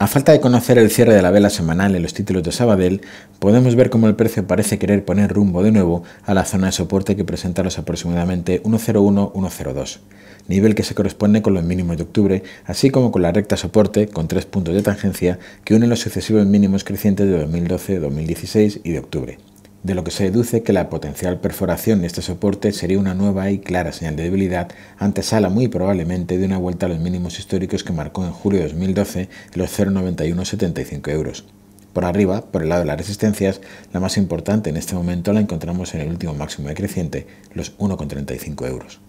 A falta de conocer el cierre de la vela semanal en los títulos de Sabadell, podemos ver cómo el precio parece querer poner rumbo de nuevo a la zona de soporte que presenta los aproximadamente 101-102, nivel que se corresponde con los mínimos de octubre, así como con la recta soporte con tres puntos de tangencia que unen los sucesivos mínimos crecientes de 2012, 2016 y de octubre de lo que se deduce que la potencial perforación de este soporte sería una nueva y clara señal de debilidad, antesala muy probablemente de una vuelta a los mínimos históricos que marcó en julio de 2012 los 0,9175 euros. Por arriba, por el lado de las resistencias, la más importante en este momento la encontramos en el último máximo decreciente, los 1,35 euros.